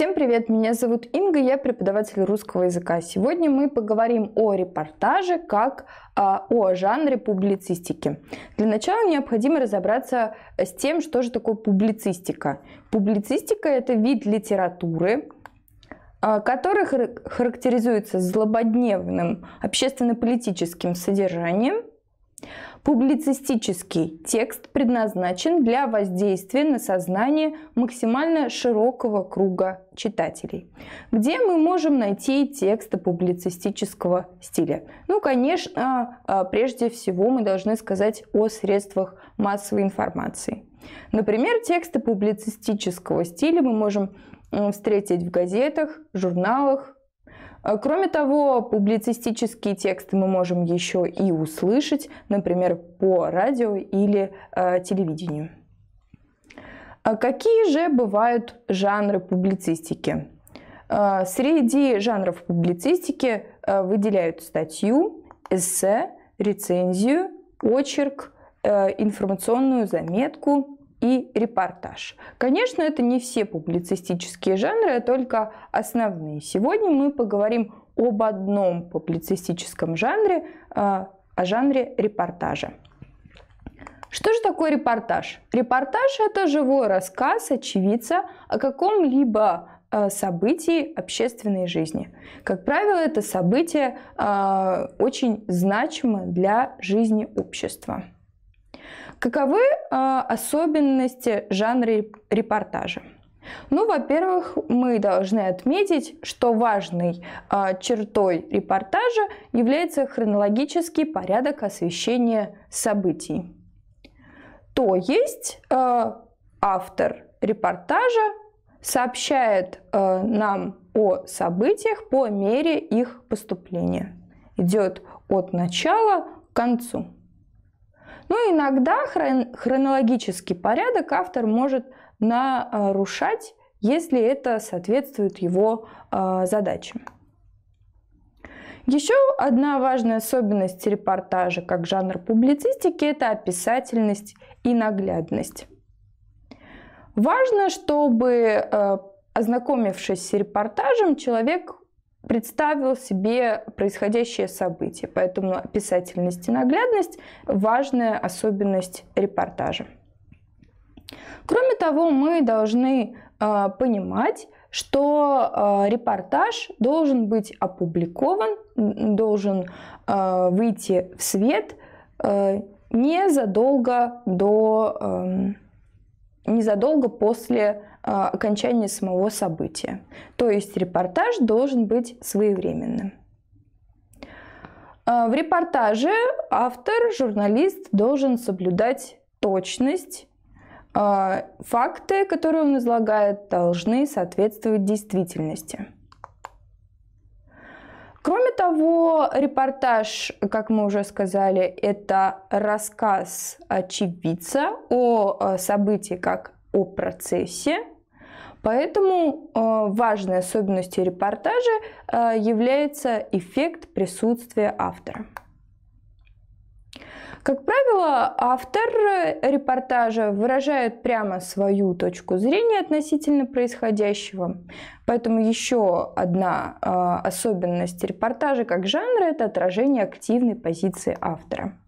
Всем привет, меня зовут Инга, я преподаватель русского языка. Сегодня мы поговорим о репортаже как а, о жанре публицистики. Для начала необходимо разобраться э, с тем, что же такое публицистика. Публицистика – это вид литературы, а, который характеризуется злободневным общественно-политическим содержанием – Публицистический текст предназначен для воздействия на сознание максимально широкого круга читателей. Где мы можем найти тексты публицистического стиля? Ну, конечно, а, прежде всего мы должны сказать о средствах массовой информации. Например, тексты публицистического стиля мы можем встретить в газетах, журналах, Э, кроме того, публицистические тексты мы можем еще и услышать, например, по радио или э, телевидению. А какие же бывают жанры публицистики? Э, среди жанров публицистики э, выделяют статью, эссе, рецензию, очерк, э, информационную заметку, и репортаж. Конечно, это не все публицистические жанры, а только основные. Сегодня мы поговорим об одном публицистическом жанре, а, о жанре репортажа. Что же такое репортаж? Репортаж – это живой рассказ очевидца о каком-либо а, событий общественной жизни. Как правило, это событие а, очень значимо для жизни общества. Каковы а, особенности жанра репортажа? Ну, во-первых, мы должны отметить, что важной э, чертой репортажа является хронологический порядок освещения событий. То есть э, автор репортажа сообщает э, нам о событиях по мере их поступления. Идет от начала к концу. Но ну, иногда хрон хронологический порядок автор может нарушать, если это соответствует его э, задачам. Еще одна важная особенность репортажа как жанр публицистики – это описательность и наглядность. Важно, чтобы, а, ознакомившись с репортажем, человек представил себе происходящее событие. Поэтому описательность и наглядность – важная особенность репортажа. Кроме того, мы должны э, понимать, что э, репортаж должен быть опубликован, должен э, выйти в свет э, незадолго до э, незадолго после а, окончания самого события. То есть репортаж должен быть своевременным. А, в репортаже автор, журналист должен соблюдать точность. А, факты, которые он излагает, должны соответствовать действительности. Кроме того, репортаж, как мы уже сказали, это рассказ очевидца о событии как о процессе. Поэтому э, важной особенностью репортажа э, является эффект присутствия автора. Как правило, автор репортажа выражает прямо свою точку зрения относительно происходящего. Поэтому еще одна э, особенность репортажа как жанра – это отражение активной позиции автора.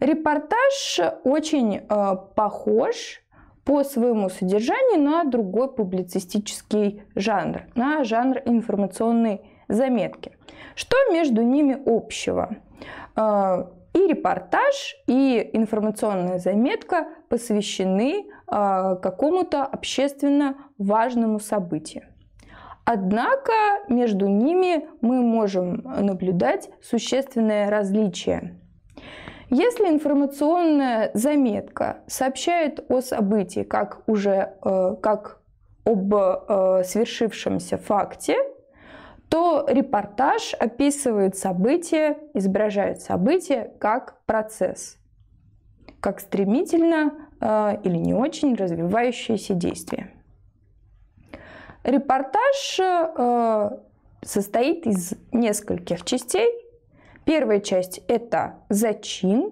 Репортаж очень э, похож по своему содержанию на другой публицистический жанр, на жанр информационной заметки. Что между ними общего? А, и репортаж, и информационная заметка посвящены а, какому-то общественно важному событию. Однако между ними мы можем наблюдать существенное различие. Если информационная заметка сообщает о событии как уже э, как об э, свершившемся факте, то репортаж описывает события, изображает события как процесс, как стремительно э, или не очень развивающееся действие. Репортаж состоит из нескольких частей, Первая часть – это зачин,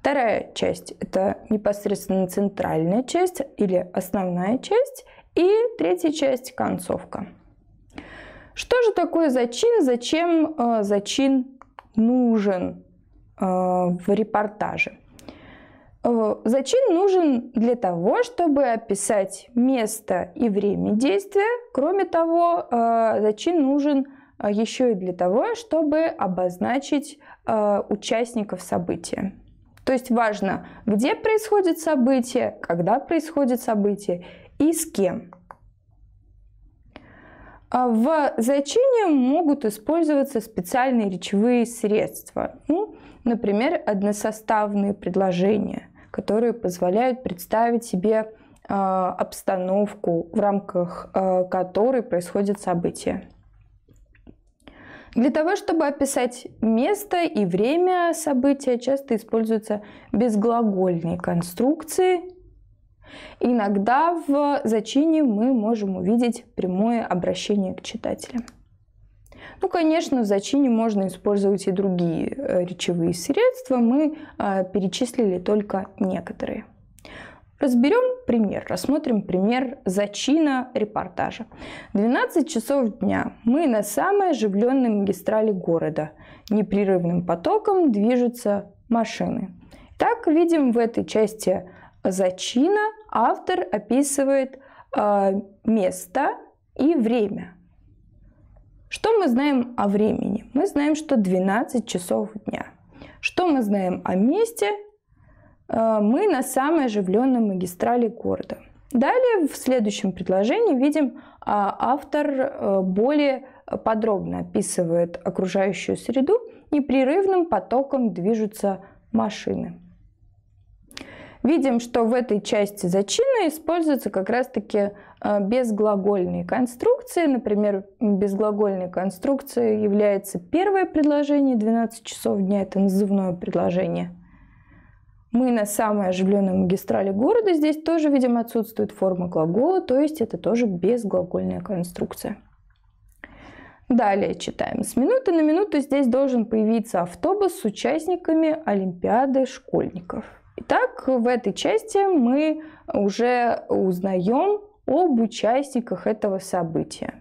вторая часть – это непосредственно центральная часть или основная часть, и третья часть – концовка. Что же такое зачин? Зачем э, зачин нужен э, в репортаже? Э, зачин нужен для того, чтобы описать место и время действия. Кроме того, э, зачин нужен а, еще и для того, чтобы обозначить э, участников события. То есть важно, где происходит событие, когда происходит событие и с кем. А, в значении могут использоваться специальные речевые средства, ну, например, односоставные предложения, которые позволяют представить себе э, обстановку, в рамках э, которой происходит событие. Для того, чтобы описать место и время события, часто используются безглагольные конструкции. Иногда в зачине мы можем увидеть прямое обращение к читателям. Ну, конечно, в зачине можно использовать и другие э, речевые средства. Мы э, перечислили только некоторые. Разберем пример, рассмотрим пример зачина репортажа. 12 часов дня. Мы на самой оживленной магистрали города. Непрерывным потоком движутся машины. Так видим в этой части зачина автор описывает э, место и время. Что мы знаем о времени? Мы знаем, что 12 часов дня. Что мы знаем о месте? Э, мы на самой оживленной магистрали города. Далее в следующем предложении видим, а, автор э, более подробно описывает окружающую среду, непрерывным потоком движутся машины. Видим, что в этой части зачина используются как раз-таки э, безглагольные конструкции. Например, безглагольной конструкцией является первое предложение 12 часов дня, это назывное предложение – мы на самой оживленной магистрали города. Здесь тоже, видимо, отсутствует форма глагола, то есть это тоже безглагольная конструкция. Далее читаем. С минуты на минуту здесь должен появиться автобус с участниками Олимпиады школьников. Итак, в этой части мы уже узнаем об участниках этого события.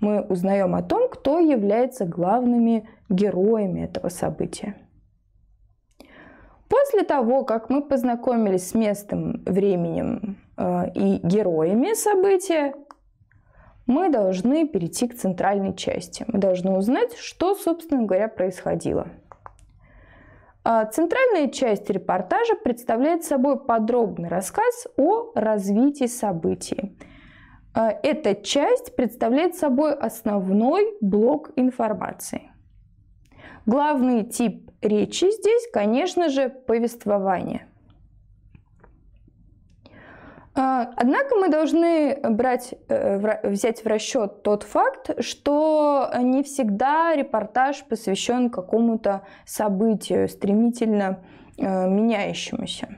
Мы узнаем о том, кто является главными героями этого события. После того, как мы познакомились с местом, временем э, и героями события, мы должны перейти к центральной части. Мы должны узнать, что, собственно говоря, происходило. А центральная часть репортажа представляет собой подробный рассказ о развитии событий. Э, эта часть представляет собой основной блок информации. Главный тип речи здесь, конечно же, повествование. А, однако мы должны брать, э, взять в расчет тот факт, что не всегда репортаж посвящен какому-то событию, стремительно э, меняющемуся.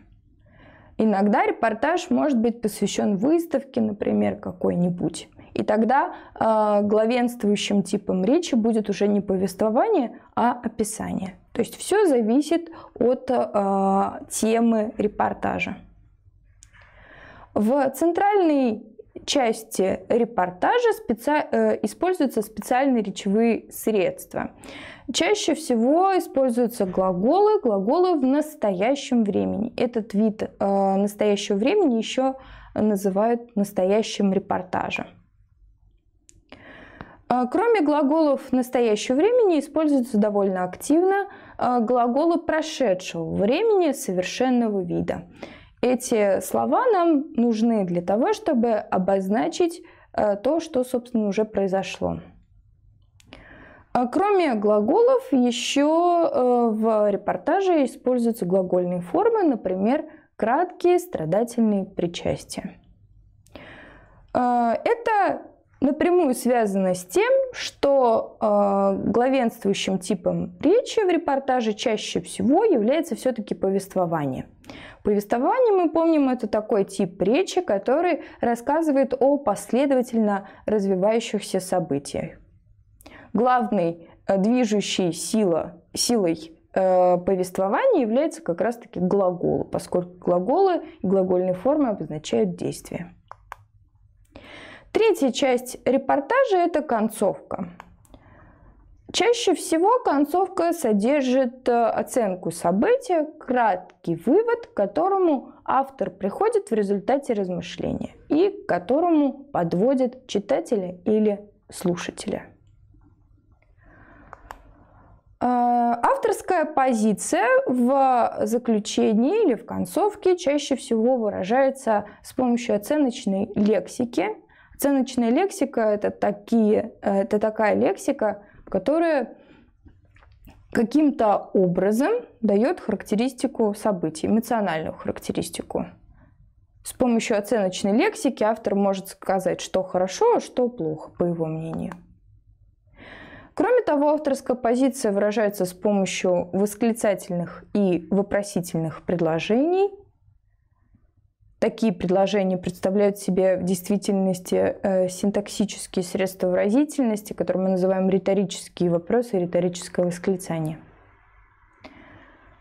Иногда репортаж может быть посвящен выставке, например, какой-нибудь. И тогда а, главенствующим типом речи будет уже не повествование, а описание. То есть все зависит от э, темы репортажа. В центральной части репортажа специ... э, используются специальные речевые средства. Чаще всего используются глаголы, глаголы в настоящем времени. Этот вид э, настоящего времени еще называют настоящим репортажем. А, кроме глаголов настоящего времени используются довольно активно а, глаголы прошедшего времени совершенного вида. Эти слова нам нужны для того, чтобы обозначить а, то, что, собственно, уже произошло. Кроме глаголов, еще в репортаже используются глагольные формы, например, краткие страдательные причастия. Это напрямую связано с тем, что э, главенствующим типом речи в репортаже чаще всего является все-таки повествование. Повествование, мы помним, это такой тип речи, который рассказывает о последовательно развивающихся событиях. Главной э, движущей сила, силой э, повествования является как раз-таки глагол, поскольку глаголы и глагольные формы обозначают действие. Третья часть репортажа – это концовка. Чаще всего концовка содержит э, оценку события, краткий вывод, к которому автор приходит в результате размышления и к которому подводит читателя или слушателя. Э, авторская позиция в заключении или в концовке чаще всего выражается с помощью оценочной лексики – Оценочная лексика это, такие, э, это такая лексика, которая каким-то образом дает характеристику событий, эмоциональную характеристику. С помощью оценочной лексики автор может сказать, что хорошо, а что плохо, по его мнению. Кроме того, авторская позиция выражается с помощью восклицательных и вопросительных предложений, такие предложения представляют себе в действительности э, синтаксические средства выразительности, которые мы называем риторические вопросы и риторическое восклицание.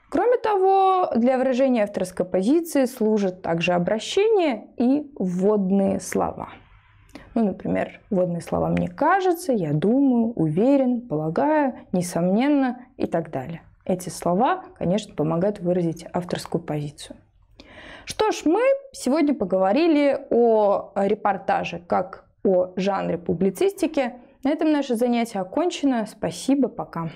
Кроме того, для выражения авторской позиции служат также обращения и вводные слова. Ну, например, вводные слова «мне кажется», «я думаю», «уверен», «полагаю», «несомненно» и так далее. Эти слова, конечно, помогают выразить авторскую позицию. Что ж, мы Сегодня поговорили о репортаже как о жанре публицистики. На этом наше занятие окончено. Спасибо, пока.